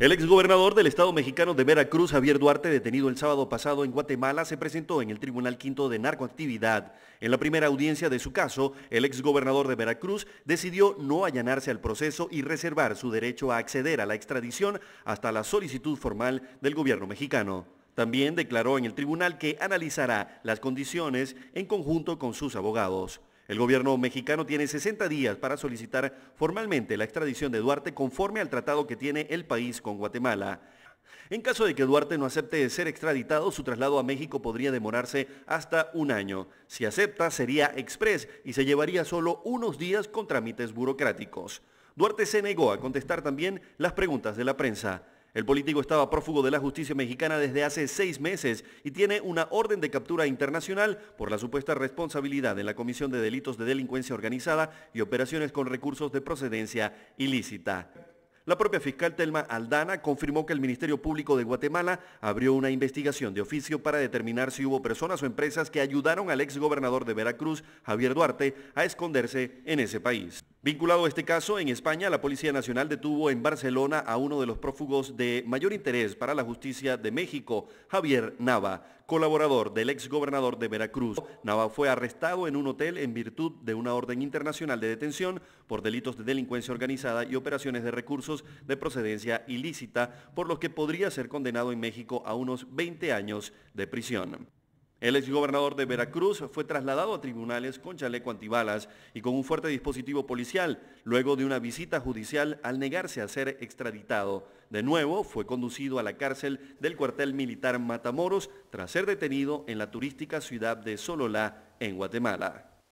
El exgobernador del Estado mexicano de Veracruz, Javier Duarte, detenido el sábado pasado en Guatemala, se presentó en el Tribunal Quinto de Narcoactividad. En la primera audiencia de su caso, el exgobernador de Veracruz decidió no allanarse al proceso y reservar su derecho a acceder a la extradición hasta la solicitud formal del gobierno mexicano. También declaró en el tribunal que analizará las condiciones en conjunto con sus abogados. El gobierno mexicano tiene 60 días para solicitar formalmente la extradición de Duarte conforme al tratado que tiene el país con Guatemala. En caso de que Duarte no acepte ser extraditado, su traslado a México podría demorarse hasta un año. Si acepta, sería express y se llevaría solo unos días con trámites burocráticos. Duarte se negó a contestar también las preguntas de la prensa. El político estaba prófugo de la justicia mexicana desde hace seis meses y tiene una orden de captura internacional por la supuesta responsabilidad en la comisión de delitos de delincuencia organizada y operaciones con recursos de procedencia ilícita. La propia fiscal Telma Aldana confirmó que el Ministerio Público de Guatemala abrió una investigación de oficio para determinar si hubo personas o empresas que ayudaron al exgobernador de Veracruz, Javier Duarte, a esconderse en ese país. Vinculado a este caso, en España, la Policía Nacional detuvo en Barcelona a uno de los prófugos de mayor interés para la justicia de México, Javier Nava, colaborador del exgobernador de Veracruz. Nava fue arrestado en un hotel en virtud de una orden internacional de detención por delitos de delincuencia organizada y operaciones de recursos de procedencia ilícita, por lo que podría ser condenado en México a unos 20 años de prisión. El exgobernador de Veracruz fue trasladado a tribunales con chaleco antibalas y con un fuerte dispositivo policial, luego de una visita judicial al negarse a ser extraditado. De nuevo, fue conducido a la cárcel del cuartel militar Matamoros tras ser detenido en la turística ciudad de Sololá, en Guatemala.